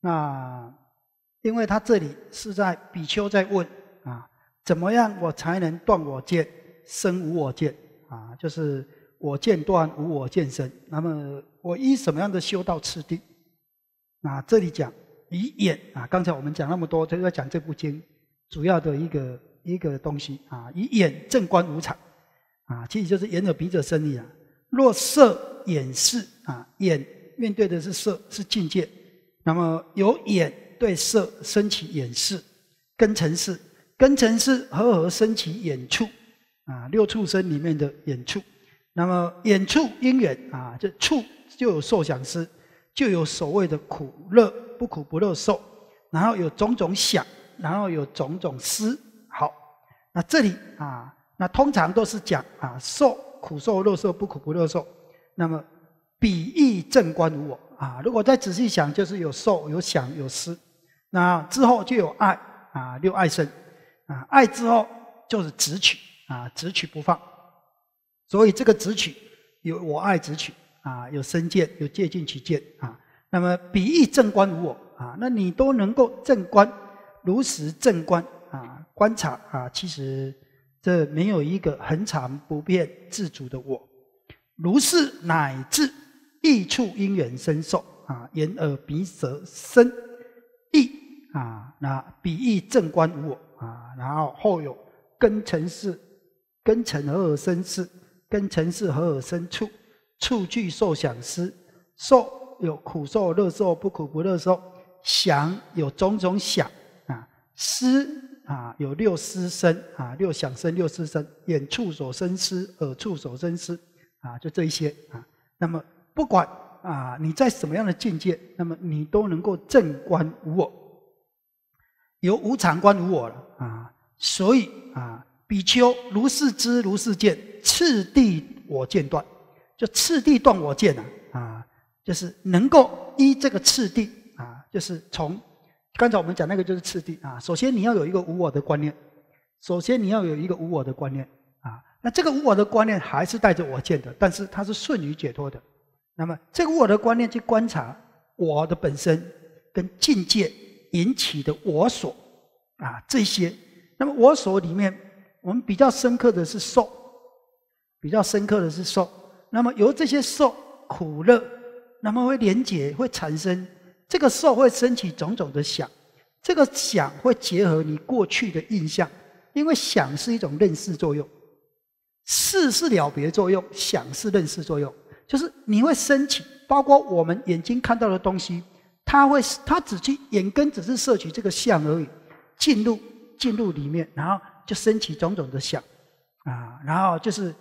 那，因为他这里是在比丘在问啊，怎么样我才能断我见、生无我见啊？就是我见断无我见生。那么我依什么样的修道次第？那这里讲以眼啊，刚才我们讲那么多，就要讲这部经主要的一个一个东西啊，以眼正观五常啊，其实就是眼有笔者生意啊。若色眼视啊，眼面对的是色是境界。那么由眼对色升起眼视，根尘是根尘是合合升起眼触，啊，六畜生里面的眼触。那么眼触因缘啊，这触就有受想思，就有所谓的苦乐不苦不乐受，然后有种种想，然后有种种思。好，那这里啊，那通常都是讲啊，受苦受乐受不苦不乐受。那么比亦正观无我。啊，如果再仔细想，就是有受、有想、有思，那之后就有爱啊，六爱生，啊，爱之后就是执取啊，执取不放，所以这个执取有我爱执取啊，有身见，有借境取见啊。那么比翼正观无我啊，那你都能够正观，如实正观啊，观察啊，其实这没有一个恒常不变自主的我，如是乃至。意处因缘生受啊，眼、耳、鼻、舌、身、意啊，那彼意正观无我啊，然后后有根尘事，根尘合而生事，根尘事何而生处？处具受想思，受有苦受、乐受、不苦不乐受，想有种种想啊，思啊有六思生啊，六想生六思生，眼处所生思，耳处所生思啊，就这一些啊，那么。不管啊，你在什么样的境界，那么你都能够正观无我，有无常观无我了啊。所以啊，比丘如是知，如是见，次第我见断，就次第断我见啊啊，就是能够依这个次第啊，就是从刚才我们讲那个就是次第啊。首先你要有一个无我的观念，首先你要有一个无我的观念啊。那这个无我的观念还是带着我见的，但是它是顺于解脱的。那么，这个我的观念去观察我的本身跟境界引起的我所啊这些，那么我所里面，我们比较深刻的是受，比较深刻的是受。那么由这些受苦乐，那么会连结会产生这个受会升起种种的想，这个想会结合你过去的印象，因为想是一种认识作用，视是了别作用，想是认识作用。就是你会升起，包括我们眼睛看到的东西，它会它只去眼根只是摄取这个像而已，进入进入里面，然后就升起种种的像啊，然后就是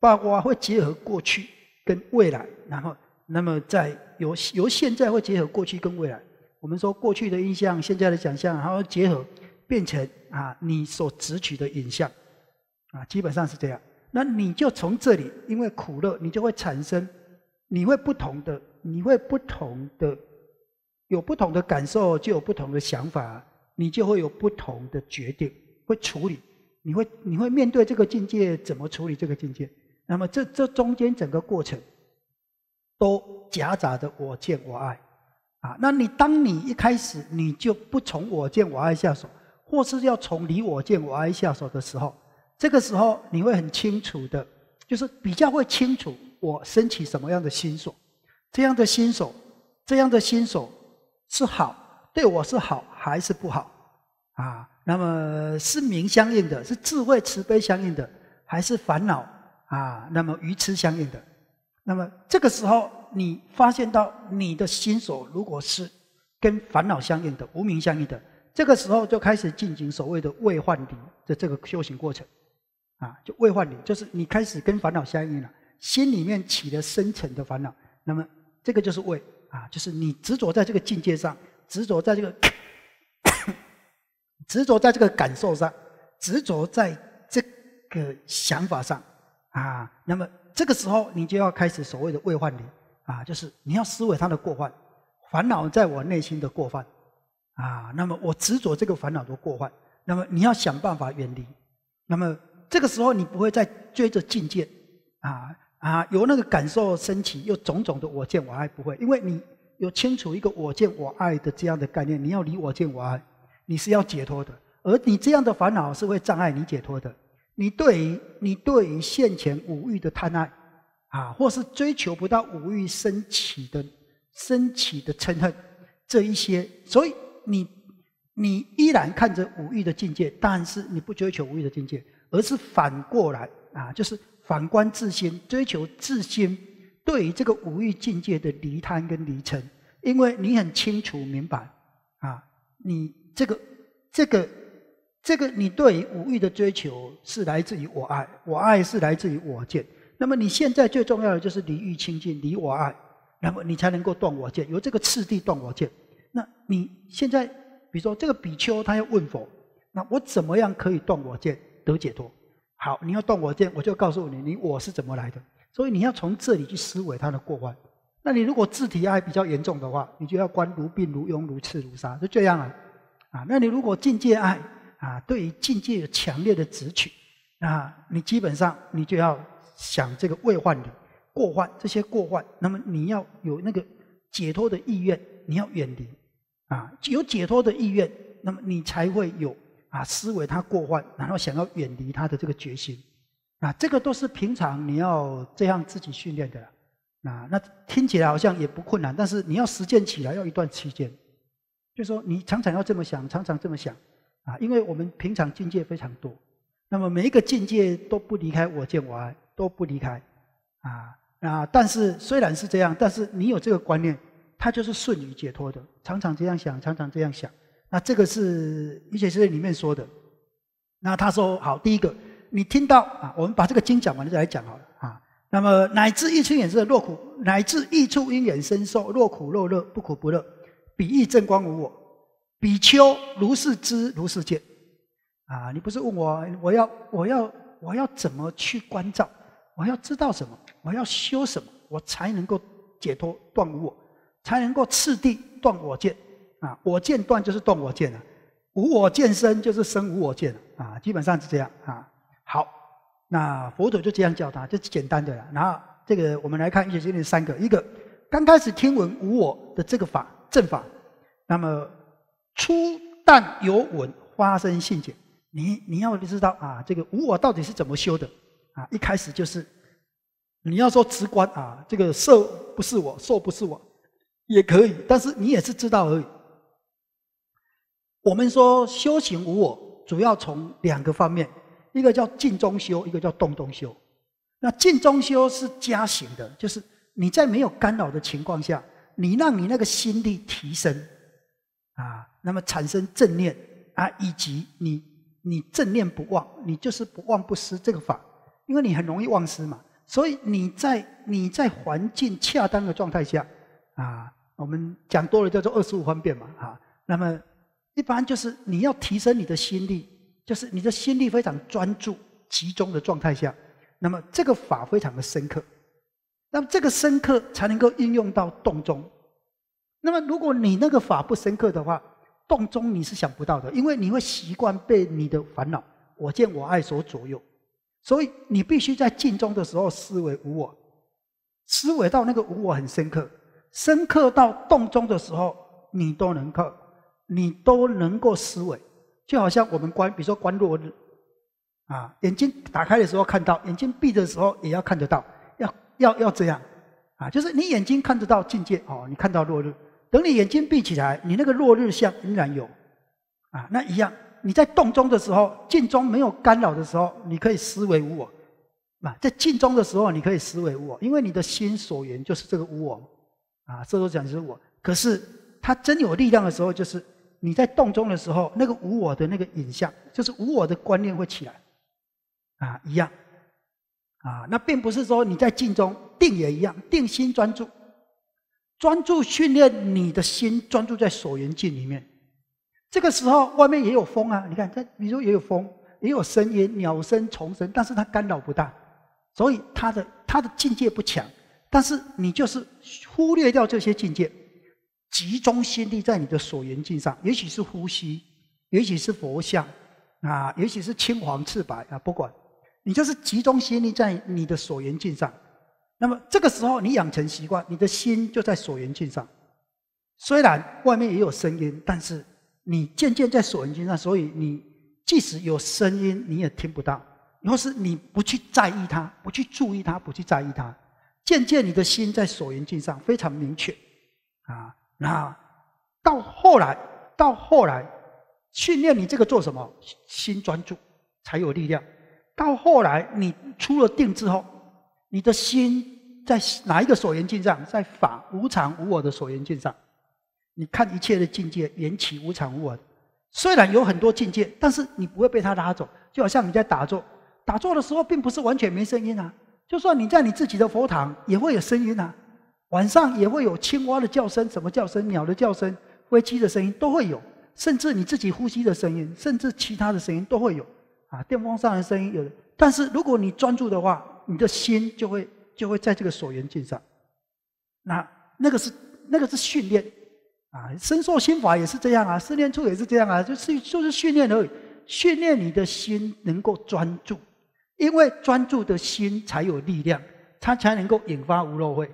包括会结合过去跟未来，然后那么在由由现在会结合过去跟未来，我们说过去的印象、现在的想象，然后结合变成啊你所执取的影像，啊，基本上是这样。那你就从这里，因为苦乐，你就会产生，你会不同的，你会不同的，有不同的感受，就有不同的想法，你就会有不同的决定，会处理，你会你会面对这个境界，怎么处理这个境界？那么这这中间整个过程，都夹杂着我见我爱，啊，那你当你一开始你就不从我见我爱下手，或是要从离我见我爱下手的时候。这个时候你会很清楚的，就是比较会清楚我升起什么样的心所，这样的心所，这样的心所是好，对我是好还是不好啊？那么是名相应的，是智慧慈悲相应的，还是烦恼啊？那么愚痴相应的。那么这个时候你发现到你的心所如果是跟烦恼相应的、无名相应的，这个时候就开始进行所谓的未换离的这个修行过程。啊，就未换你，就是你开始跟烦恼相应了，心里面起了深层的烦恼，那么这个就是未啊，就是你执着在这个境界上，执着在这个 执着在这个感受上，执着在这个想法上，啊，那么这个时候你就要开始所谓的未换你啊，就是你要思维它的过患，烦恼在我内心的过患啊，那么我执着这个烦恼的过患，那么你要想办法远离，那么。这个时候，你不会再追着境界，啊啊，有那个感受升起，又种种的我见我爱不会，因为你有清楚一个我见我爱的这样的概念，你要离我见我爱，你是要解脱的。而你这样的烦恼是会障碍你解脱的。你对于你对于现前五欲的贪爱，啊，或是追求不到五欲升起的升起的嗔恨，这一些，所以你你依然看着五欲的境界，但是你不追求五欲的境界。而是反过来啊，就是反观自心，追求自心对于这个五欲境界的离贪跟离尘，因为你很清楚明白啊，你这个这个这个，你对于五欲的追求是来自于我爱，我爱是来自于我见。那么你现在最重要的就是离欲清净，离我爱，那么你才能够断我见，由这个次第断我见。那你现在，比如说这个比丘他要问佛，那我怎么样可以断我见？得解脱，好，你要断我见，我就告诉你，你我是怎么来的。所以你要从这里去思维他的过患。那你如果自体爱比较严重的话，你就要观如病、如痈、如痴、如杀，就这样了。啊，那你如果境界爱啊，对于境界有强烈的执取啊，你基本上你就要想这个未患的过患，这些过患，那么你要有那个解脱的意愿，你要远离啊，有解脱的意愿，那么你才会有。啊，思维他过万，然后想要远离他的这个决心，啊，这个都是平常你要这样自己训练的，啊，那听起来好像也不困难，但是你要实践起来要一段期间，就说你常常要这么想，常常这么想，啊，因为我们平常境界非常多，那么每一个境界都不离开我见我爱，都不离开，啊，啊，但是虽然是这样，但是你有这个观念，它就是顺于解脱的，常常这样想，常常这样想。那这个是《一卷经》里面说的。那他说好，第一个，你听到啊，我们把这个经讲完了再来讲好了啊。那么乃至一触眼色若苦，乃至一触因缘生受若苦若乐不苦不乐，比翼正光无我，比丘如是知如是见。啊，你不是问我，我要我要我要怎么去关照？我要知道什么？我要修什么？我才能够解脱断无我，才能够次第断我见。啊，我见断就是断我见了，无我见生就是生无我见了，啊，基本上是这样啊。好，那佛陀就这样教他，就简单的了。然后这个我们来看，一些经典三个，一个刚开始听闻无我的这个法正法，那么初但有闻发生信解，你你要知道啊，这个无我到底是怎么修的啊？一开始就是你要说直观啊，这个色不是我，受不是我，也可以，但是你也是知道而已。我们说修行无我，主要从两个方面，一个叫静中修，一个叫动中修。那静中修是加行的，就是你在没有干扰的情况下，你让你那个心力提升啊，那么产生正念啊，以及你你正念不忘，你就是不忘不失这个法，因为你很容易忘失嘛。所以你在你在环境恰当的状态下啊，我们讲多了叫做二十五方便嘛啊，那么。一般就是你要提升你的心力，就是你的心力非常专注、集中的状态下，那么这个法非常的深刻，那么这个深刻才能够应用到洞中。那么如果你那个法不深刻的话，洞中你是想不到的，因为你会习惯被你的烦恼、我见、我爱所左右。所以你必须在静中的时候思维无我，思维到那个无我很深刻，深刻到洞中的时候你都能够。你都能够思维，就好像我们观，比如说观落日，啊，眼睛打开的时候看到，眼睛闭的时候也要看得到，要要要这样，啊，就是你眼睛看得到境界哦，你看到落日，等你眼睛闭起来，你那个落日像仍然有，啊，那一样，你在洞中的时候，镜中没有干扰的时候，你可以思维无我，啊，在镜中的时候你可以思维无我，因为你的心所缘就是这个无我，啊，这都讲是我，可是它真有力量的时候就是。你在动中的时候，那个无我的那个影像，就是无我的观念会起来，啊，一样，啊，那并不是说你在静中定也一样，定心专注，专注训练你的心，专注在所缘境里面。这个时候外面也有风啊，你看，它比如也有风，也有声音、鸟声、虫声，但是它干扰不大，所以它的它的境界不强。但是你就是忽略掉这些境界。集中心力在你的所缘境上，也许是呼吸，也许是佛像，啊，也许是青黄赤白啊，不管，你就是集中心力在你的所缘境上。那么这个时候，你养成习惯，你的心就在所缘境上。虽然外面也有声音，但是你渐渐在所缘境上，所以你即使有声音，你也听不到。或是你不去在意它，不去注意它，不去在意它，渐渐你的心在所缘境上非常明确，啊。那到后来，到后来，训练你这个做什么？心专注才有力量。到后来，你出了定之后，你的心在哪一个所缘境上？在法无常无我的所缘境上，你看一切的境界缘起无常无我。虽然有很多境界，但是你不会被他拉走。就好像你在打坐，打坐的时候并不是完全没声音啊。就算你在你自己的佛堂，也会有声音啊。晚上也会有青蛙的叫声，什么叫声？鸟的叫声、飞机的声音都会有，甚至你自己呼吸的声音，甚至其他的声音都会有。啊，电风扇的声音有的。但是如果你专注的话，你的心就会就会在这个所缘境上。那那个是那个是训练啊，身受心法也是这样啊，思念处也是这样啊，就是就是训练而已，训练你的心能够专注，因为专注的心才有力量，它才能够引发无漏慧。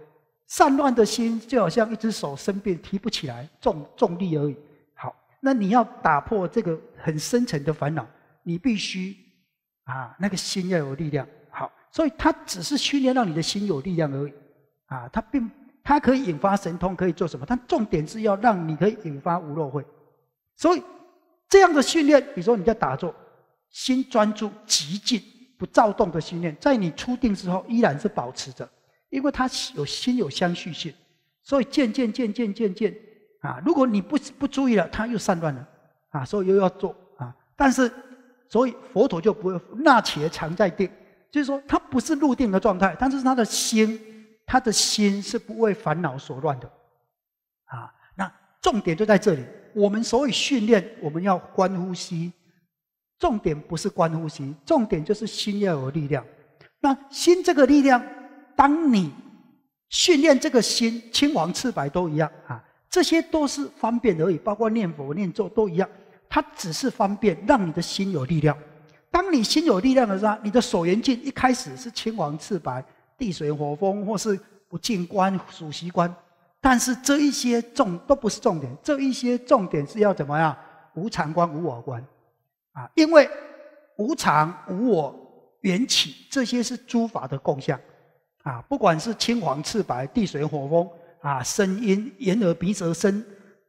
散乱的心就好像一只手生病提不起来，重重力而已。好，那你要打破这个很深层的烦恼，你必须啊，那个心要有力量。好，所以它只是训练让你的心有力量而已啊，它并它可以引发神通，可以做什么？但重点是要让你可以引发无漏慧。所以这样的训练，比如说你在打坐，心专注极静、不躁动的训练，在你初定之后依然是保持着。因为他有心有相续性，所以渐渐渐渐渐渐，啊，如果你不不注意了，他又散乱了，啊，所以又要做啊。但是，所以佛陀就不会那且常在定，就是说，他不是入定的状态，但是他的心，他的心是不会烦恼所乱的，啊，那重点就在这里。我们所以训练，我们要观呼吸，重点不是观呼吸，重点就是心要有力量。那心这个力量。当你训练这个心，青黄赤白都一样啊，这些都是方便而已，包括念佛、念咒都一样，它只是方便，让你的心有力量。当你心有力量的时候，你的所缘境一开始是青黄赤白、地水火风，或是不净观、数习观，但是这一些重都不是重点，这一些重点是要怎么样？无常观、无我观啊，因为无常、无我缘起，这些是诸法的共相。啊，不管是青黄赤白地水火风啊，声音眼耳鼻舌身，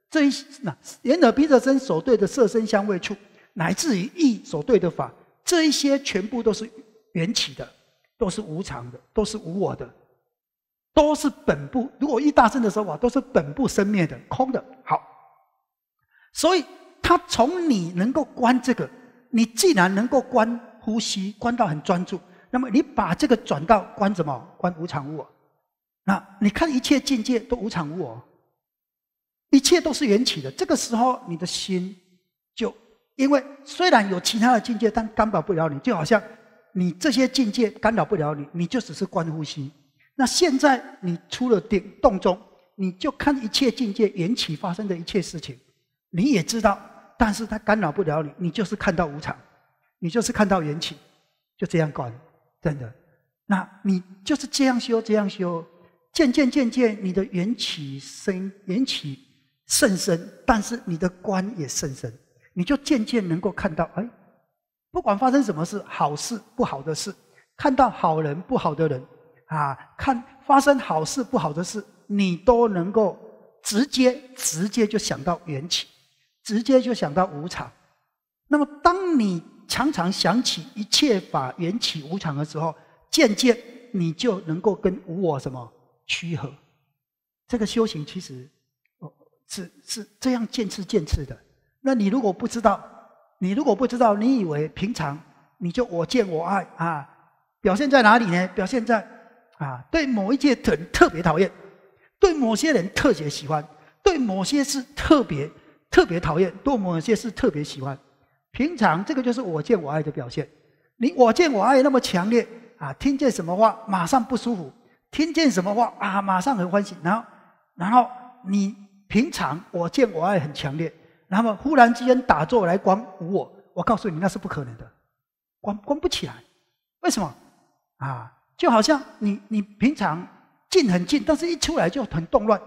这一那眼耳鼻舌身所对的色声香味触，乃至于意所对的法，这一些全部都是缘起的，都是无常的，都是无我的，都是本部。如果一大声的说法，都是本部生灭的，空的。好，所以他从你能够观这个，你既然能够观呼吸，观到很专注。那么你把这个转到观什么？观无常物、啊。那你看一切境界都无常物哦，一切都是缘起的。这个时候你的心就因为虽然有其他的境界，但干扰不了你。就好像你这些境界干扰不了你，你就只是观呼吸。那现在你出了点洞中，你就看一切境界缘起发生的一切事情，你也知道，但是它干扰不了你。你就是看到无常，你就是看到缘起，就这样观。真的，那你就是这样修，这样修，渐渐渐渐，你的缘起深，缘起甚深，但是你的观也甚深，你就渐渐能够看到，哎，不管发生什么事，好事不好的事，看到好人不好的人，啊，看发生好事不好的事，你都能够直接直接就想到缘起，直接就想到无常，那么当你。常常想起一切法缘起无常的时候，渐渐你就能够跟无我什么趋合。这个修行其实是是这样渐次渐次的。那你如果不知道，你如果不知道，你以为平常你就我见我爱啊？表现在哪里呢？表现在啊，对某一件特特别讨厌，对某些人特别喜欢，对某些事特别特别讨厌，对某些事特别喜欢。平常这个就是我见我爱的表现，你我见我爱那么强烈啊，听见什么话马上不舒服，听见什么话啊马上很欢喜。然后，然后你平常我见我爱很强烈，那么忽然之间打坐来关无我，我告诉你那是不可能的，关关不起来。为什么？啊，就好像你你平常静很静，但是一出来就很动乱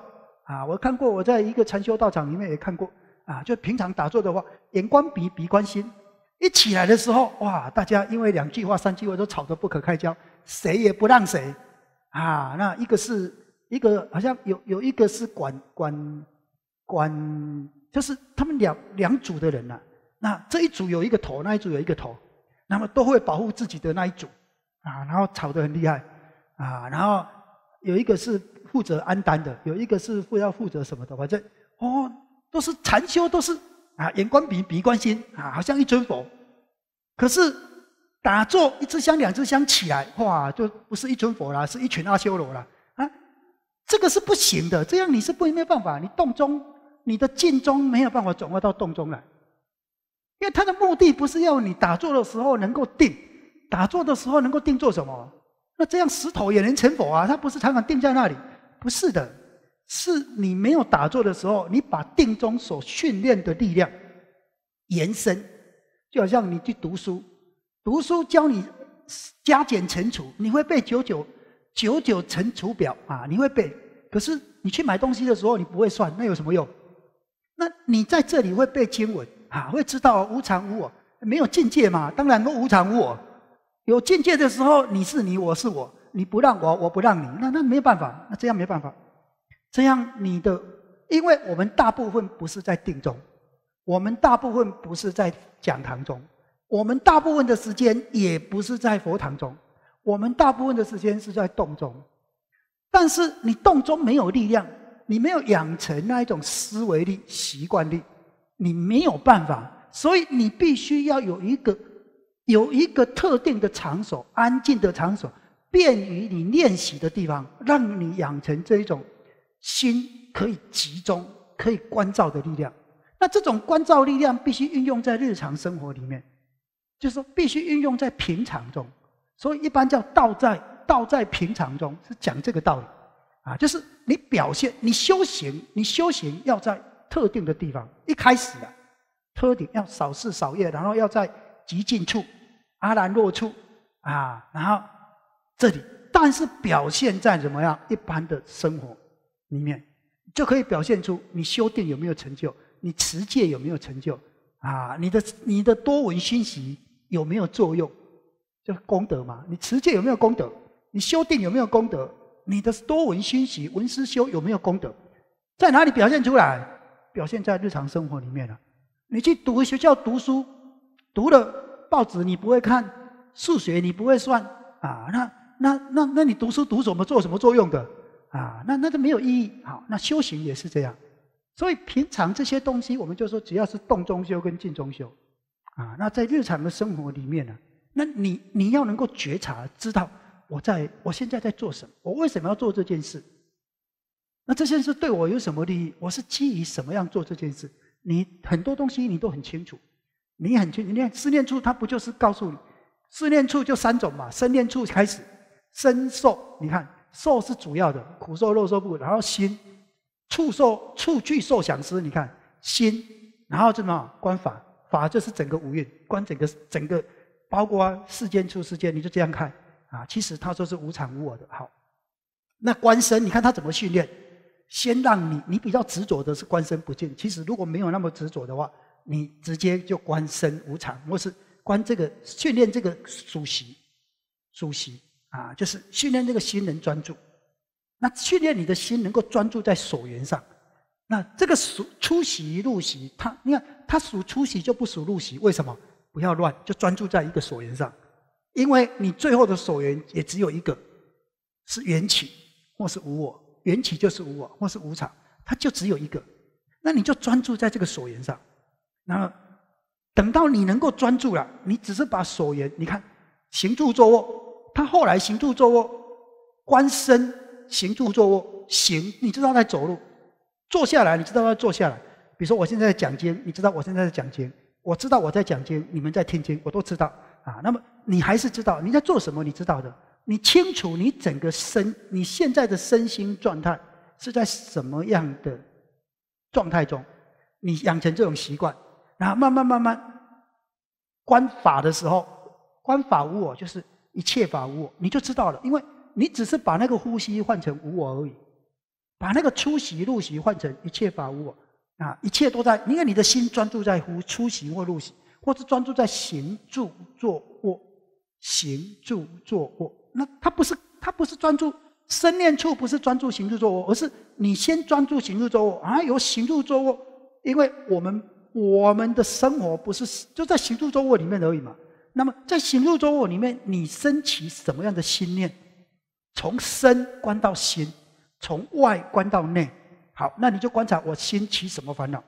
啊。我看过，我在一个禅修道场里面也看过。啊，就平常打坐的话，眼观鼻，鼻观心。一起来的时候，哇，大家因为两句话、三句话都吵得不可开交，谁也不让谁。啊，那一个是，一个好像有有一个是管管管，就是他们两两组的人呐。那这一组有一个头，那一组有一个头，那么都会保护自己的那一组，啊，然后吵得很厉害，啊，然后有一个是负责安单的，有一个是要负责什么的，反正哦。都是禅修，都是啊，眼观鼻，鼻观心啊，好像一尊佛。可是打坐，一支香、两支香起来，哇，就不是一尊佛了，是一群阿修罗了啊！这个是不行的，这样你是不没有办法，你动中，你的静中没有办法转化到动中来，因为他的目的不是要你打坐的时候能够定，打坐的时候能够定做什么？那这样石头也能成佛啊？他不是常常定在那里？不是的。是你没有打坐的时候，你把定中所训练的力量延伸，就好像你去读书，读书教你加减乘除，你会背九九九九乘除表啊，你会背。可是你去买东西的时候，你不会算，那有什么用？那你在这里会背经文啊，会知道无常无我，没有境界嘛？当然无常无我。有境界的时候，你是你，我是我，你不让我，我不让你，那那没有办法，那这样没办法。这样你的，因为我们大部分不是在定中，我们大部分不是在讲堂中，我们大部分的时间也不是在佛堂中，我们大部分的时间是在洞中。但是你洞中没有力量，你没有养成那一种思维力、习惯力，你没有办法。所以你必须要有一个有一个特定的场所，安静的场所，便于你练习的地方，让你养成这一种。心可以集中，可以关照的力量。那这种关照力量必须运用在日常生活里面，就是说必须运用在平常中。所以一般叫道在道在平常中，是讲这个道理啊。就是你表现，你修行，你修行要在特定的地方。一开始啊，特定要少事少业，然后要在极静处、阿兰若处啊，然后这里，但是表现在怎么样一般的生活。里面就可以表现出你修定有没有成就，你持戒有没有成就啊？你的你的多闻熏习有没有作用？就功德嘛？你持戒有没有功德？你修定有没有功德？你的多闻熏习、闻思修有没有功德？在哪里表现出来？表现在日常生活里面了。你去读学校读书，读了报纸你不会看，数学你不会算啊？那那那那你读书读什么做什么作用的？啊，那那都没有意义。好，那修行也是这样，所以平常这些东西，我们就说只要是动中修跟静中修。啊，那在日常的生活里面呢，那你你要能够觉察，知道我在我现在在做什么，我为什么要做这件事？那这件事对我有什么利益？我是基于什么样做这件事？你很多东西你都很清楚，你很清。楚，你看思念处，它不就是告诉你思念处就三种嘛？生念处开始，身受，你看。受是主要的，苦受、肉受不。然后心，触受、触具受、想思，你看心，然后怎么观法？法就是整个五蕴，观整个整个，包括世间出世间，你就这样看啊。其实他说是无常无我的。好，那观身，你看他怎么训练？先让你你比较执着的是观身不净。其实如果没有那么执着的话，你直接就观身无常，或是观这个训练这个属习，属习啊，就是训练这个心能专注。那训练你的心能够专注在所缘上。那这个属出席入席，他你看他属出席就不属入席，为什么？不要乱，就专注在一个所缘上。因为你最后的所缘也只有一个，是缘起或是无我，缘起就是无我或是无常，它就只有一个。那你就专注在这个所缘上。然后等到你能够专注了，你只是把所缘，你看行住坐卧。他后来行住坐卧，观身；行住坐卧，行你知道在走路，坐下来你知道在坐下来。比如说我现在在讲经，你知道我现在在讲经，我知道我在讲经，你们在听经，我都知道啊。那么你还是知道你在做什么，你知道的，你清楚你整个身你现在的身心状态是在什么样的状态中，你养成这种习惯，然后慢慢慢慢观法的时候，观法无我就是。一切法无我，你就知道了。因为你只是把那个呼吸换成无我而已，把那个出席入席换成一切法无我啊，一切都在。因为你的心专注在呼出席或入席，或是专注在行住坐卧，行住坐卧。那它不是，它不是专注生念处，不是专注行住坐卧，而是你先专注行住坐卧，啊，有由行住坐卧，因为我们我们的生活不是就在行住坐卧里面而已嘛。那么，在行住坐卧里面，你升起什么样的心念？从身观到心，从外观到内。好，那你就观察我心起什么烦恼？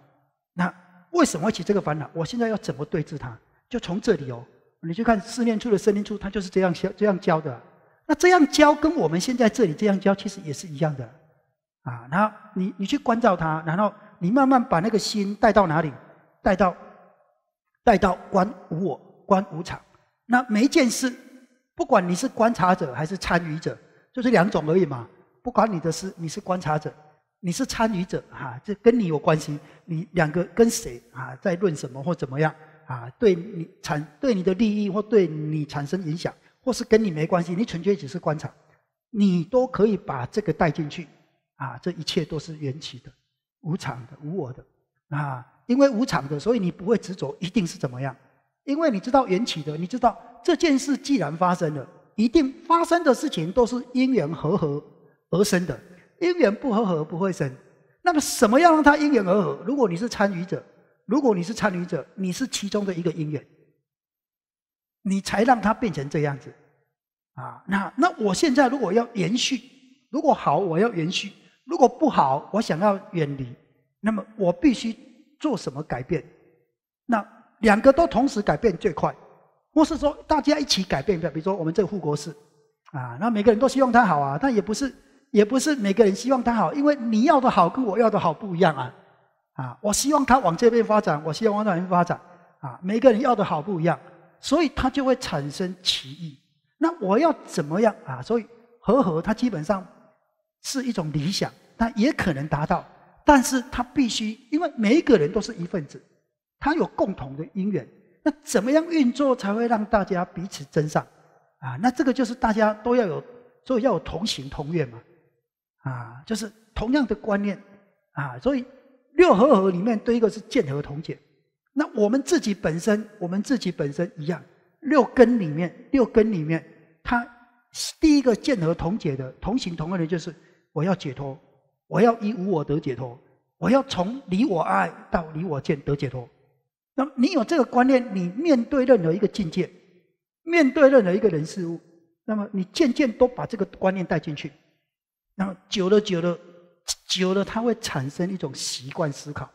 那为什么会起这个烦恼？我现在要怎么对治它？就从这里哦，你就看思念处的世念处，它就是这样教，这样教的。那这样教跟我们现在这里这样教，其实也是一样的啊。然后你你去关照它，然后你慢慢把那个心带到哪里？带到，带到观无我。观无常，那每一件事，不管你是观察者还是参与者，就是两种而已嘛。不管你的是，你是观察者，你是参与者，哈，这跟你有关系。你两个跟谁啊，在论什么或怎么样啊？对你产对你的利益或对你产生影响，或是跟你没关系，你纯粹只是观察，你都可以把这个带进去啊。这一切都是缘起的，无常的，无我的啊。因为无常的，所以你不会执着，一定是怎么样。因为你知道缘起的，你知道这件事既然发生了，一定发生的事情都是因缘和合而生的。因缘不和合不会生。那么，什么样让它因缘而合？如果你是参与者，如果你是参与者，你是其中的一个因缘，你才让它变成这样子啊。那那我现在如果要延续，如果好我要延续，如果不好我想要远离，那么我必须做什么改变？那？两个都同时改变最快，或是说大家一起改变的，比如说我们这个护国寺啊，那每个人都希望他好啊，但也不是，也不是每个人希望他好，因为你要的好跟我要的好不一样啊啊，我希望他往这边发展，我希望往那边发展啊，每个人要的好不一样，所以他就会产生歧义。那我要怎么样啊？所以和和它基本上是一种理想，但也可能达到，但是它必须，因为每一个人都是一份子。它有共同的因缘，那怎么样运作才会让大家彼此增上啊？那这个就是大家都要有，所以要有同行同愿嘛，啊，就是同样的观念啊。所以六和合里面，第一个是见和同解。那我们自己本身，我们自己本身一样，六根里面，六根里面，它第一个见和同解的同行同愿的就是我要解脱，我要以无我得解脱，我要从离我爱到离我见得解脱。那么你有这个观念，你面对任何一个境界，面对任何一个人事物，那么你渐渐都把这个观念带进去，那么久了久了久了，它会产生一种习惯思考，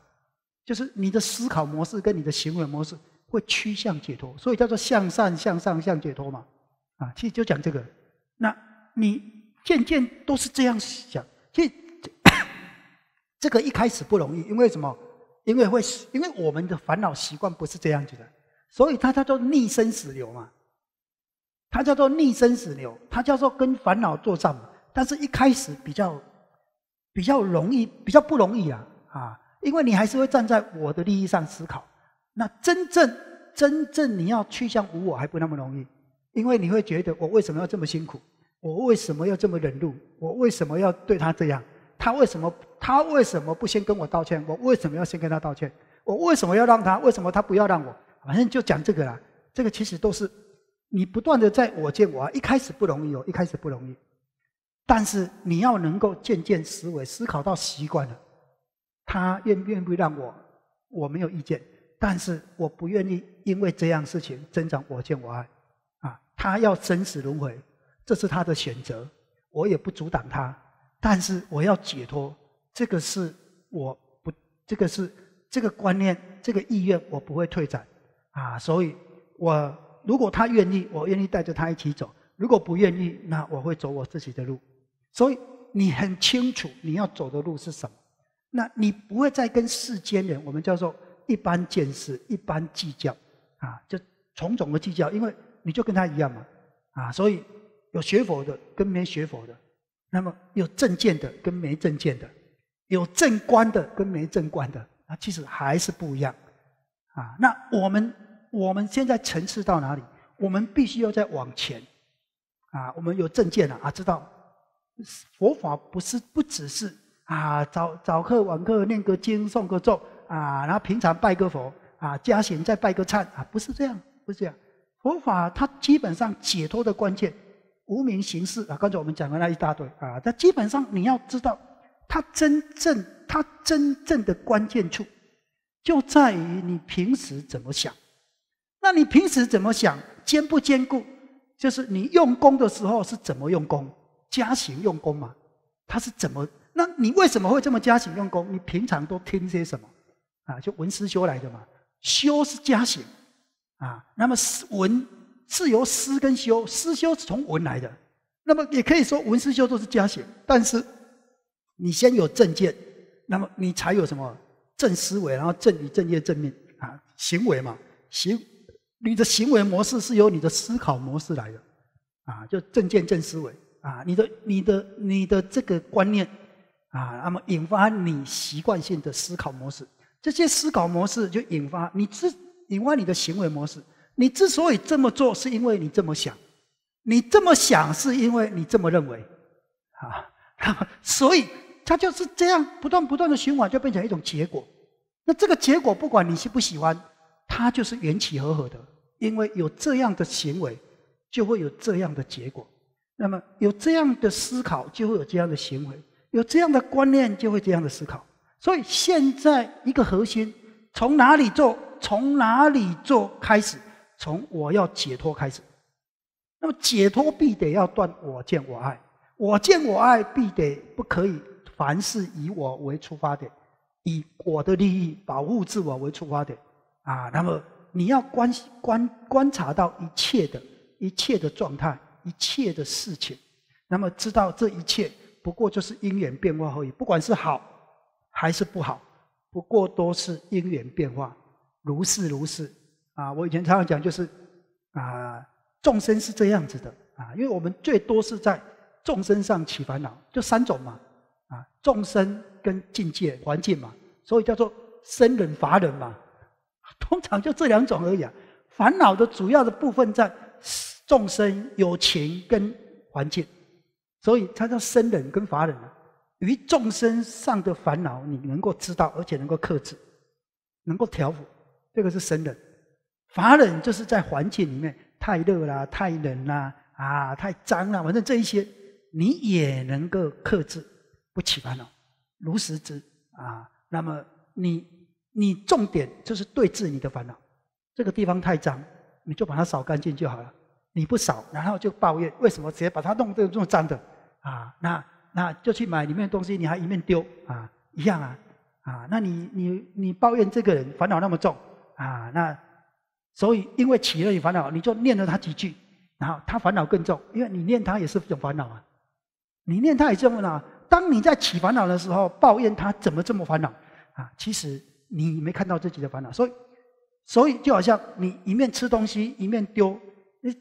就是你的思考模式跟你的行为模式会趋向解脱，所以叫做向善向上向解脱嘛。啊，其实就讲这个，那你渐渐都是这样想，所以这个一开始不容易，因为什么？因为会因为我们的烦恼习惯不是这样子的，所以它叫做逆生死流嘛，它叫做逆生死流，它叫做跟烦恼作战。但是一开始比较比较容易，比较不容易啊啊！因为你还是会站在我的利益上思考。那真正真正你要趋向无我还不那么容易，因为你会觉得我为什么要这么辛苦？我为什么要这么忍辱？我为什么要对他这样？他为什么？他为什么不先跟我道歉？我为什么要先跟他道歉？我为什么要让他？为什么他不要让我？反正就讲这个啦。这个其实都是你不断的在我见我啊，一开始不容易哦，一开始不容易。但是你要能够渐渐思维，思考到习惯了，他愿愿意让我，我没有意见。但是我不愿意因为这样事情增长我见我爱啊。他要生死轮回，这是他的选择，我也不阻挡他。但是我要解脱，这个是我不这个是这个观念这个意愿我不会退转，啊，所以我如果他愿意，我愿意带着他一起走；如果不愿意，那我会走我自己的路。所以你很清楚你要走的路是什么，那你不会再跟世间人我们叫做一般见识、一般计较，啊，就种种的计较，因为你就跟他一样嘛，啊，所以有学佛的跟没学佛的。那么有正见的跟没正见的，有正观的跟没正观的，那其实还是不一样啊。那我们我们现在层次到哪里？我们必须要再往前啊。我们有正见了啊，知道佛法不是不只是啊早早课晚课念个经诵个咒啊，然后平常拜个佛啊，家闲再拜个忏啊，不是这样，不是这样。佛法它基本上解脱的关键。无名行事啊！刚才我们讲了那一大堆啊，但基本上你要知道，它真正、它真正的关键处，就在于你平时怎么想。那你平时怎么想，坚不坚固？就是你用功的时候是怎么用功，加行用功嘛？他是怎么？那你为什么会这么加行用功？你平常都听些什么啊？就文思修来的嘛，修是加行啊。那么文。是由思跟修，思修是从文来的，那么也可以说文思修都是加写，但是你先有正见，那么你才有什么正思维，然后正与正业正面啊行为嘛行，你的行为模式是由你的思考模式来的啊，就正见正思维啊，你的你的你的这个观念啊，那么引发你习惯性的思考模式，这些思考模式就引发你自引发你的行为模式。你之所以这么做，是因为你这么想；你这么想，是因为你这么认为，啊。那么，所以它就是这样不断不断的循环，就变成一种结果。那这个结果，不管你喜不喜欢，它就是缘起和合的，因为有这样的行为，就会有这样的结果。那么，有这样的思考，就会有这样的行为；有这样的观念，就会这样的思考。所以，现在一个核心，从哪里做？从哪里做开始？从我要解脱开始，那么解脱必得要断我见我爱，我见我爱必得不可以，凡事以我为出发点，以我的利益保护自我为出发点，啊，那么你要观观观察到一切的一切的状态，一切的事情，那么知道这一切不过就是因缘变化而已，不管是好还是不好，不过都是因缘变化，如是如是。啊，我以前常常讲，就是啊，众生是这样子的啊，因为我们最多是在众生上起烦恼，就三种嘛，啊，众生跟境界环境嘛，所以叫做生人、凡人嘛，通常就这两种而已啊。烦恼的主要的部分在众生、有情跟环境，所以它叫生人跟凡人啊。于众生上的烦恼，你能够知道而且能够克制，能够调伏，这个是生人。法忍就是在环境里面太热啦、太冷啦、啊、太脏啦，反正这一些你也能够克制不起烦恼，如实知啊。那么你你重点就是对治你的烦恼。这个地方太脏，你就把它扫干净就好了。你不扫，然后就抱怨为什么直接把它弄得这么脏的啊？那那就去买里面的东西，你还一面丢啊一样啊啊？那你你你抱怨这个人烦恼那么重啊？那。所以，因为起了烦恼，你就念了他几句，然后他烦恼更重，因为你念他也是一种烦恼啊。你念他也这么恼。当你在起烦恼的时候，抱怨他怎么这么烦恼，啊，其实你没看到自己的烦恼。所以，所以就好像你一面吃东西一面丢，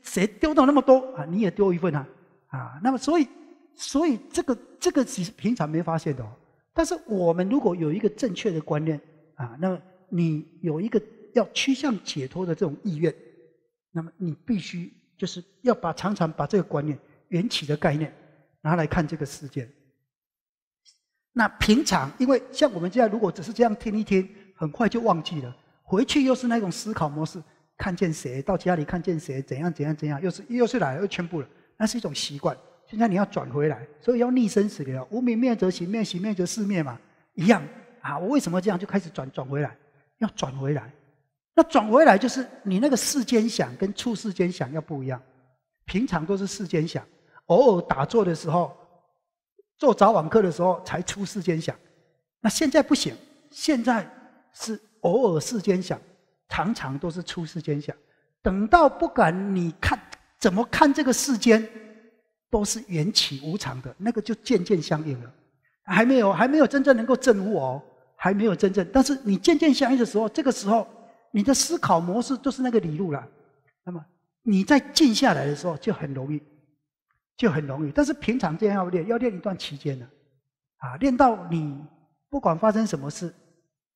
谁丢到那么多啊？你也丢一份啊，啊，那么所以，所以这个这个是平常没发现的。但是我们如果有一个正确的观念啊，那么你有一个。要趋向解脱的这种意愿，那么你必须就是要把常常把这个观念缘起的概念拿来看这个世界。那平常因为像我们现在如果只是这样听一听，很快就忘记了，回去又是那种思考模式，看见谁到家里看见谁，怎样怎样怎样，又是又是哪又全部了，那是一种习惯。现在你要转回来，所以要逆生死流，无明灭则行灭，行灭则四灭嘛，一样啊。我为什么这样就开始转转回来？要转回来。那转回来就是你那个世间想跟出世间想要不一样，平常都是世间想，偶尔打坐的时候、做早晚课的时候才出世间想。那现在不行，现在是偶尔世间想，常常都是出世间想。等到不管你看怎么看这个世间，都是缘起无常的，那个就渐渐相应了。还没有，还没有真正能够证悟哦，还没有真正。但是你渐渐相应的时候，这个时候。你的思考模式就是那个理路了，那么你在静下来的时候就很容易，就很容易。但是平常这样要练，要练一段期间呢，啊，练到你不管发生什么事，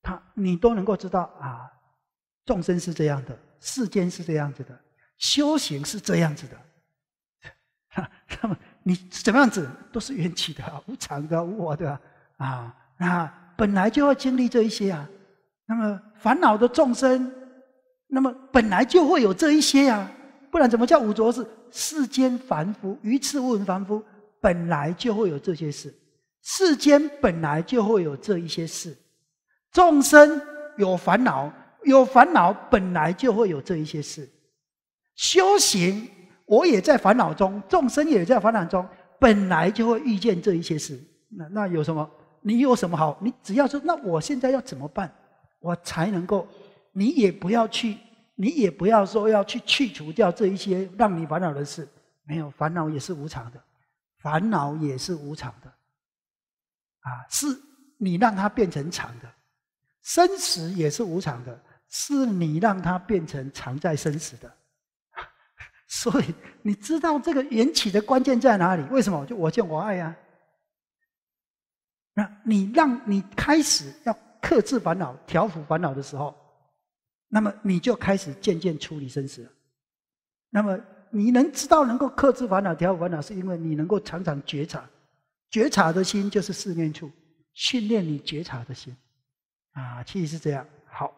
他你都能够知道啊，众生是这样的，世间是这样子的，修行是这样子的，哈，那么你怎么样子都是缘起的、无常的、无我的啊，那本来就要经历这一些啊。那么烦恼的众生，那么本来就会有这一些呀，不然怎么叫五浊世？世间凡夫、愚痴无闻凡夫，本来就会有这些事。世间本来就会有这一些事，众生有烦恼，有烦恼本来就会有这一些事。修行，我也在烦恼中，众生也在烦恼中，本来就会遇见这一些事。那那有什么？你有什么好？你只要说，那，我现在要怎么办？我才能够，你也不要去，你也不要说要去去除掉这一些让你烦恼的事，没有烦恼也是无常的，烦恼也是无常的，啊，是你让它变成常的，生死也是无常的，是你让它变成常在生死的，所以你知道这个缘起的关键在哪里？为什么？就我见我爱呀，那你让你开始要。克制烦恼、调伏烦恼的时候，那么你就开始渐渐处理生死。那么你能知道能够克制烦恼、调伏烦恼，是因为你能够常常觉察。觉察的心就是四念处，训练你觉察的心，啊，其实是这样。好，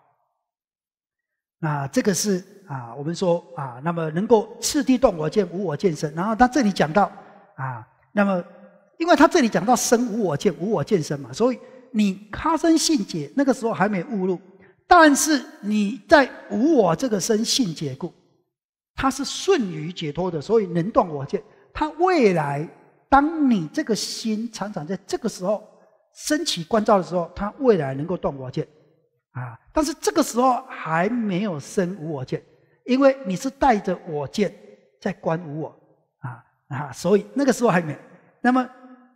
那这个是啊，我们说啊，那么能够次第断我见、无我见、生。然后他这里讲到啊，那么因为他这里讲到生无我见、无我见生嘛，所以。你他生性解，那个时候还没悟入，但是你在无我这个生性解故，他是顺于解脱的，所以能断我见。他未来，当你这个心常常在这个时候升起观照的时候，他未来能够断我见啊。但是这个时候还没有生无我见，因为你是带着我见在观无我啊啊，所以那个时候还没。那么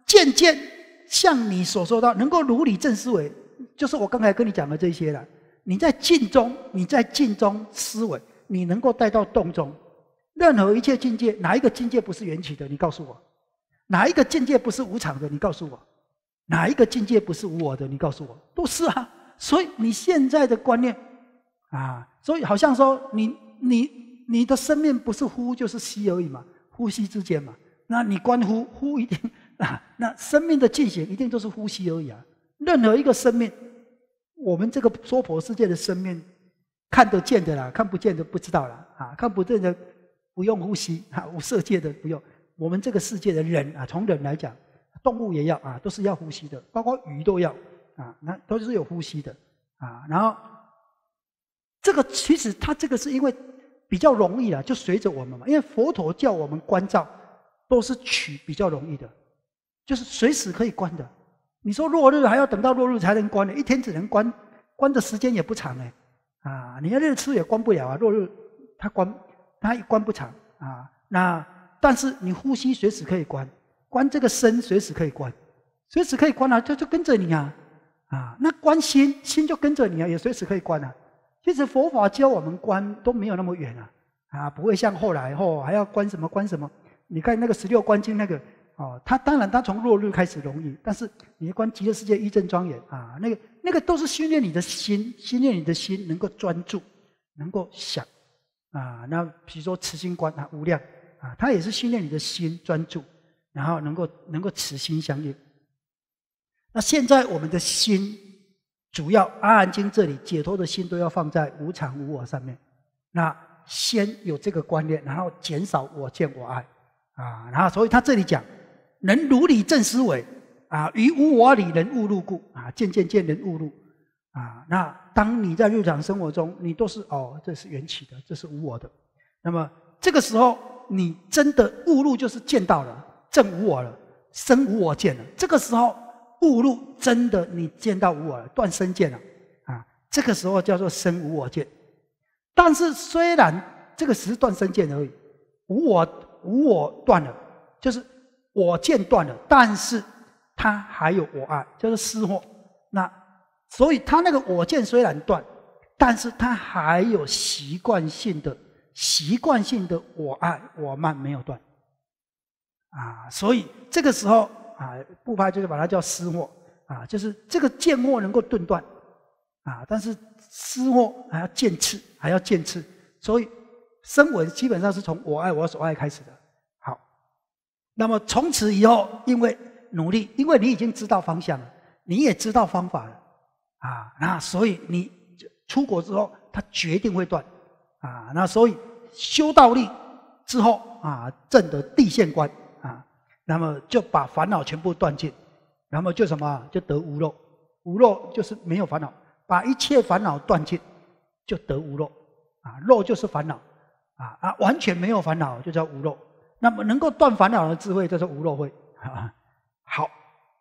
渐渐。像你所说到，能够如理正思维，就是我刚才跟你讲的这些了。你在静中，你在静中思维，你能够带到动中，任何一切境界，哪一个境界不是缘起的？你告诉我，哪一个境界不是无常的？你告诉我，哪一个境界不是无我的？你告诉我，都是啊。所以你现在的观念啊，所以好像说你你你的生命不是呼就是吸而已嘛，呼吸之间嘛，那你观呼呼一定。那生命的进行一定都是呼吸而已啊！任何一个生命，我们这个娑婆世界的生命，看得见的啦，看不见的不知道啦，啊！看不见的不用呼吸啊，无色界的不用。我们这个世界的人啊，从人来讲，动物也要啊，都是要呼吸的，包括鱼都要啊，那都是有呼吸的啊。然后这个其实它这个是因为比较容易啊，就随着我们嘛。因为佛陀叫我们关照，都是取比较容易的。就是随时可以关的，你说落日还要等到落日才能关呢？一天只能关，关的时间也不长哎，啊，你日出也关不了啊，落日它关它一关不长啊。那但是你呼吸随时可以关，关这个身随时可以关，随时可以关啊，就就跟着你啊，啊，那关心心就跟着你啊，也随时可以关啊。其实佛法教我们关都没有那么远啊，啊，不会像后来后还要关什么关什么，你看那个十六观经那个。哦，他当然，他从落日开始容易，但是你观极乐世界一正庄严啊，那个那个都是训练你的心，训练你的心能够专注，能够想啊。那比如说慈心观啊，无量啊，它也是训练你的心专注，然后能够能够慈心相应。那现在我们的心，主要阿含经这里解脱的心都要放在无常无我上面。那先有这个观念，然后减少我见我爱啊，然后所以他这里讲。人如理正思维，啊，于无我理人误入故，啊，渐渐见人误入，啊，那当你在日常生活中，你都是哦，这是缘起的，这是无我的，那么这个时候你真的误入就是见到了正无我了，生无我见了，这个时候误入真的你见到无我断生见了，啊，这个时候叫做生无我见，但是虽然这个只是断生见而已，无我无我断了，就是。我见断了，但是他还有我爱，就是失货。那所以他那个我见虽然断，但是他还有习惯性的习惯性的我爱我慢没有断。啊，所以这个时候啊，不拍就是把它叫失货啊，就是这个贱货能够顿断啊，但是失货还要剑刺还要剑刺，所以声纹基本上是从我爱我所爱开始的。那么从此以后，因为努力，因为你已经知道方向了，你也知道方法了，啊，那所以你出国之后，他决定会断，啊，那所以修道力之后，啊，证得地现观，啊，那么就把烦恼全部断尽，那么就什么就得无漏，无漏就是没有烦恼，把一切烦恼断尽，就得无漏，啊，漏就是烦恼，啊啊，完全没有烦恼就叫无漏。那么能够断烦恼的智慧叫做无漏慧，啊，好，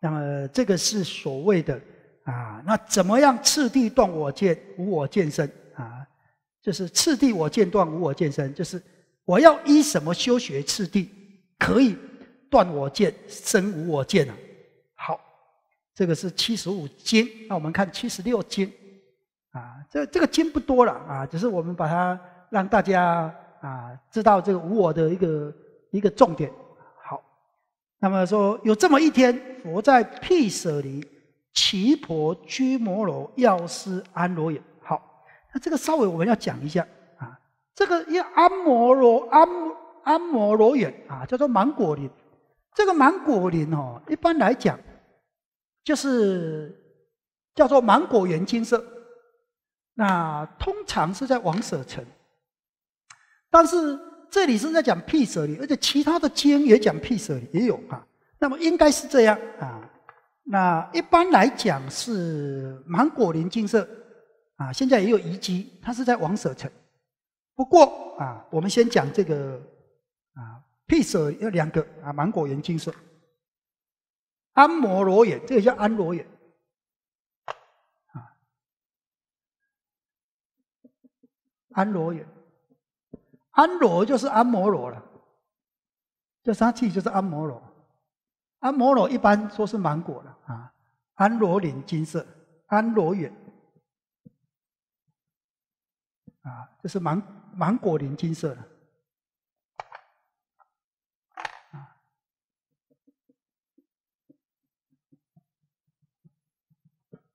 那么这个是所谓的啊，那怎么样次第断我见无我见身啊？就是次第我见断无我见身，就是我要依什么修学次第可以断我见身无我见啊？好，这个是七十五经，那我们看七十六经啊，这这个经不多了啊，只是我们把它让大家啊知道这个无我的一个。一个重点，好。那么说，有这么一天，佛在毗舍离，奇婆居摩罗药师安罗也。好，那这个稍微我们要讲一下啊。这个因安摩罗安安摩罗远啊，叫做芒果林。这个芒果林哦，一般来讲，就是叫做芒果园金色。那通常是在王舍城，但是。这里是在讲毗舍离，而且其他的经也讲毗舍离，也有啊。那么应该是这样啊。那一般来讲是芒果林金色啊，现在也有遗迹，它是在王舍城。不过啊，我们先讲这个啊，辟舍有两个啊，芒果林金色，安摩罗眼，这个叫安罗眼啊，安罗眼。安罗就是安摩罗了，这杀气？就是安摩罗，安摩罗一般说是芒果了啊，安罗林金色，安罗远，啊，这是芒芒果林金色的。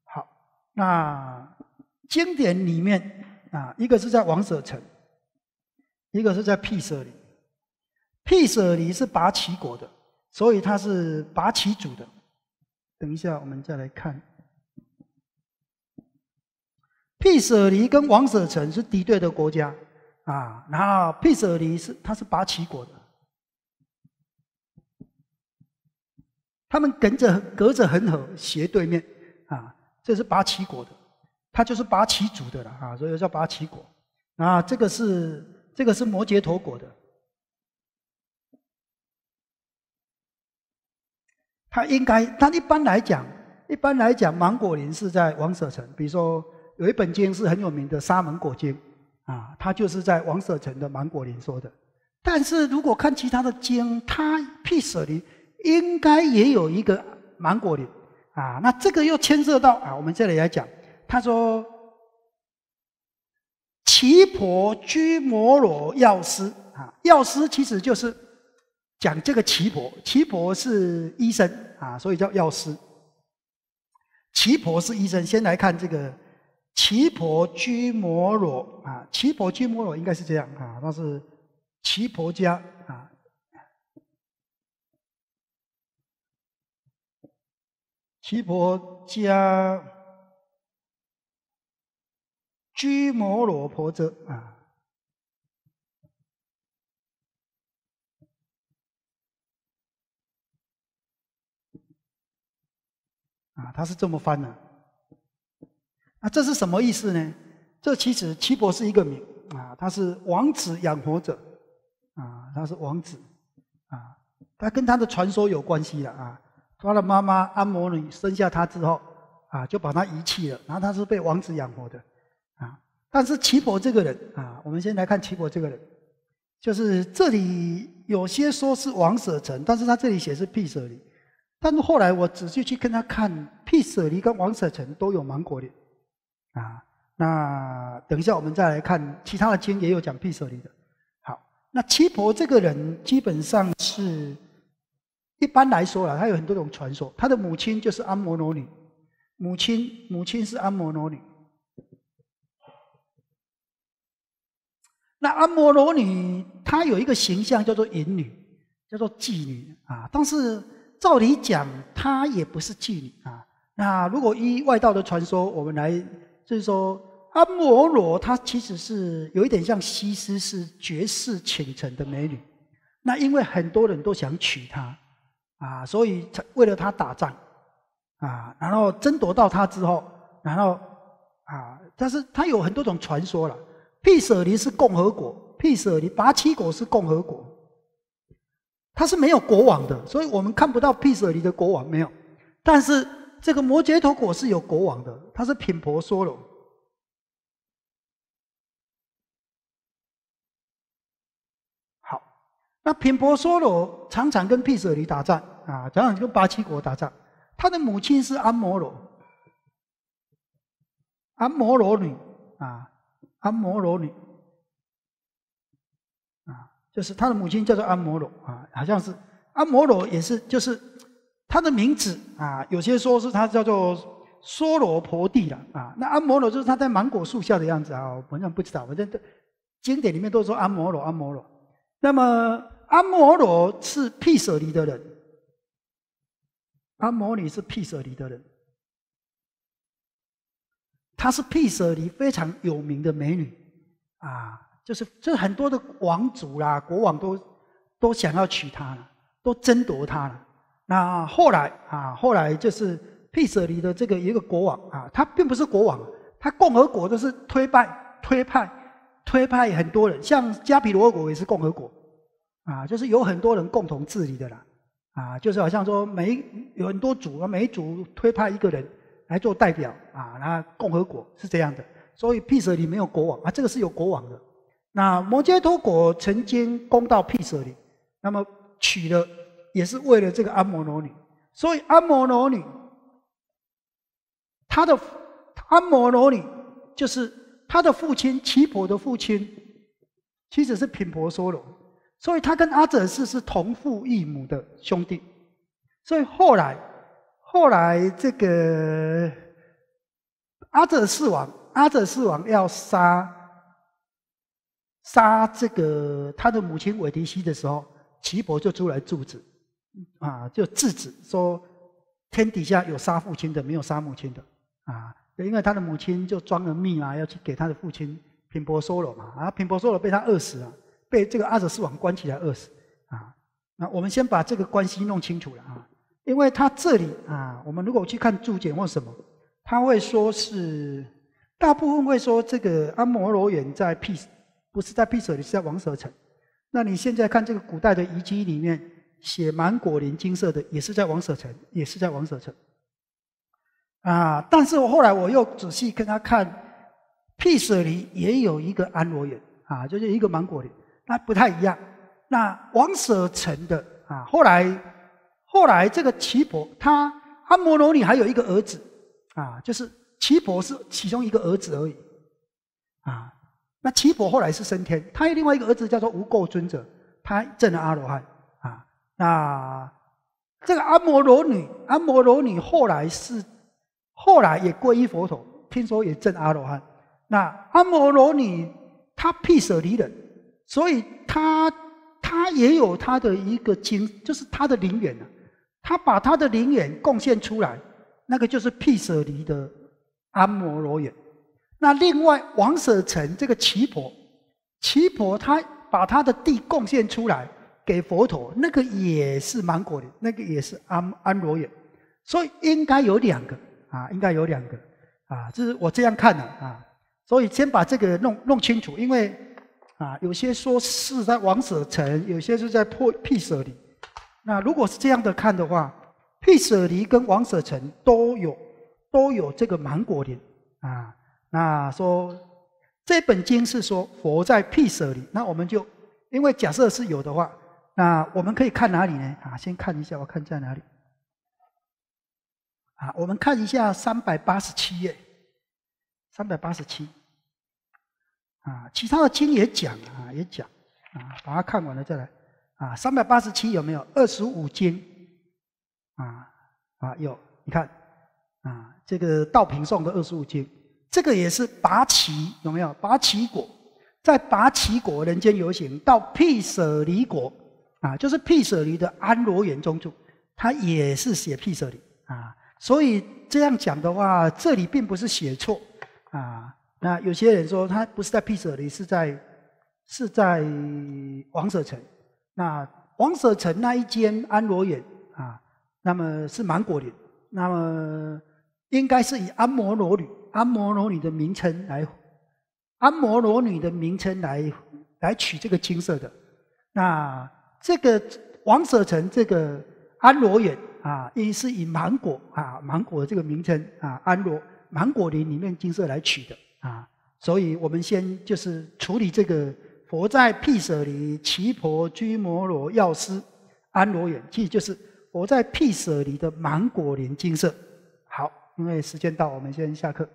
好，那经典里面啊，一个是在王舍城。一个是在邳舍里，邳舍里是拔旗国的，所以他是拔旗主的。等一下我们再来看，邳舍里跟王舍城是敌对的国家啊。然后邳舍里是他是拔旗国的，他们隔着隔着很河斜对面啊，这是拔旗国的，他就是拔旗主的了啊，所以叫拔旗国。啊，这个是。这个是摩羯陀国的，他应该，他一般来讲，一般来讲，芒果林是在王舍城。比如说，有一本经是很有名的《沙门果经》，啊，他就是在王舍城的芒果林说的。但是如果看其他的经，他毗舍林应该也有一个芒果林啊。那这个又牵涉到啊，我们这里来讲，他说。奇婆居摩罗药师啊，药师其实就是讲这个奇婆，奇婆是医生啊，所以叫药师。奇婆是医生，先来看这个奇婆居摩罗啊，奇婆居摩罗应该是这样啊，那是奇婆家啊，耆婆家。居摩罗婆者啊，啊，他是这么翻的。那这是什么意思呢？这其实七伯是一个名啊，他是王子养活者啊，他是王子啊，他跟他的传说有关系的啊。他的妈妈安摩女生下他之后啊，就把他遗弃了，然后他是被王子养活的。啊，但是七婆这个人啊，我们先来看七婆这个人，就是这里有些说是王舍城，但是他这里写是毗舍离，但是后来我仔细去跟他看，毗舍离跟王舍城都有芒果的，啊，那等一下我们再来看其他的经也有讲毗舍离的。好，那七婆这个人基本上是一般来说啦，他有很多种传说，他的母亲就是安摩罗女，母亲母亲是安摩罗女。那阿摩罗女，她有一个形象叫做淫女，叫做妓女啊。但是照理讲，她也不是妓女啊。那如果依外道的传说，我们来就是说，阿摩罗她其实是有一点像西施，是绝世倾城的美女。那因为很多人都想娶她啊，所以为了她打仗啊，然后争夺到她之后，然后啊，但是她有很多种传说了。辟舍离是共和国，辟舍离拔七国是共和国，它是没有国王的，所以我们看不到辟舍离的国王没有。但是这个摩羯陀国是有国王的，他是品婆娑罗。好，那品婆娑罗常常跟辟舍离打仗啊，常常跟拔七国打仗。他的母亲是阿摩罗，阿摩罗女啊。阿摩罗女，啊，就是她的母亲叫做阿摩罗啊，好像是阿摩罗也是就是她的名字啊，有些说是她叫做娑罗婆帝了啊。那阿摩罗就是她在芒果树下的样子啊，我反正不知道，反正经典里面都说阿摩罗阿摩罗。那么阿摩罗是毗舍离的人，阿摩女是毗舍离的人。她是佩舍里非常有名的美女啊，就是这很多的王族啦、国王都都想要娶她了，都争夺她了。那后来啊，后来就是佩舍里的这个一个国王啊，他并不是国王，他共和国都是推派推派推派很多人，像加比罗国也是共和国啊，就是有很多人共同治理的啦啊，就是好像说每有很多组啊，每组推派一个人。来做代表啊，那共和国是这样的，所以辟舍里没有国王啊，这个是有国王的。那摩羯陀国曾经攻到辟舍里，那么娶了也是为了这个阿摩罗女，所以阿摩罗女，他的阿摩罗女就是他的父亲，耆婆的父亲其实是品婆娑罗，所以他跟阿哲士是同父异母的兄弟，所以后来。后来，这个阿哲斯王，阿哲斯王要杀杀这个他的母亲韦迪西的时候，齐伯就出来阻止，啊，就制止说：天底下有杀父亲的，没有杀母亲的。啊，因为他的母亲就装了蜜嘛，要去给他的父亲平伯索罗嘛，啊，平伯索罗被他饿死了，被这个阿哲斯王关起来饿死。啊，那我们先把这个关系弄清楚了啊。因为它这里啊，我们如果去看注解或什么，他会说是大部分会说这个安摩罗园在 P 不是在 P 舍里，是在王舍城。那你现在看这个古代的遗迹里面写芒果林金色的，也是在王舍城，也是在王舍城。啊，但是后来我又仔细跟他看，P 舍里也有一个安罗园啊，就是一个芒果林，那不太一样。那王舍城的啊，后来。后来这个奇婆，他阿摩罗女还有一个儿子啊，就是奇婆是其中一个儿子而已啊。那奇婆后来是升天，他有另外一个儿子叫做无垢尊者，他证了阿罗汉啊。那这个阿摩罗女，阿摩罗女后来是后来也皈依佛陀，听说也证阿罗汉。那阿摩罗女她辟舍离人，所以她她也有她的一个经，就是她的灵缘呢。他把他的灵眼贡献出来，那个就是毗舍离的安摩罗眼。那另外王舍城这个奇婆，奇婆他把他的地贡献出来给佛陀，那个也是芒果的，那个也是安安罗眼。所以应该有两个啊，应该有两个啊，这是我这样看的啊。所以先把这个弄弄清楚，因为啊，有些说是在王舍城，有些是在破辟舍离。那如果是这样的看的话，辟舍离跟王舍城都有，都有这个芒果林啊。那说这本经是说佛在辟舍离，那我们就因为假设是有的话，那我们可以看哪里呢？啊，先看一下我看在哪里。啊，我们看一下三百八十七页，三百八十七。啊，其他的经也讲啊，也讲啊，把它看完了再来。啊，三百八十七有没有二十五斤？啊啊有，你看啊，这个道平送的二十五斤，这个也是拔旗有没有？拔旗国在拔旗国人间游行到毗舍离国啊，就是毗舍离的安罗园中住，他也是写毗舍离啊。所以这样讲的话，这里并不是写错啊。那有些人说他不是在毗舍离，是在是在王舍城。那王舍城那一间安罗园啊，那么是芒果林，那么应该是以安摩罗女、安摩罗女的名称来，安摩罗女的名称来来取这个金色的。那这个王舍城这个安罗园啊，也是以芒果啊，芒果这个名称啊，安罗芒果林里面金色来取的啊，所以我们先就是处理这个。佛在毗舍离，奇婆居摩罗药师，安罗远，其实就是佛在毗舍离的芒果林精舍。好，因为时间到，我们先下课。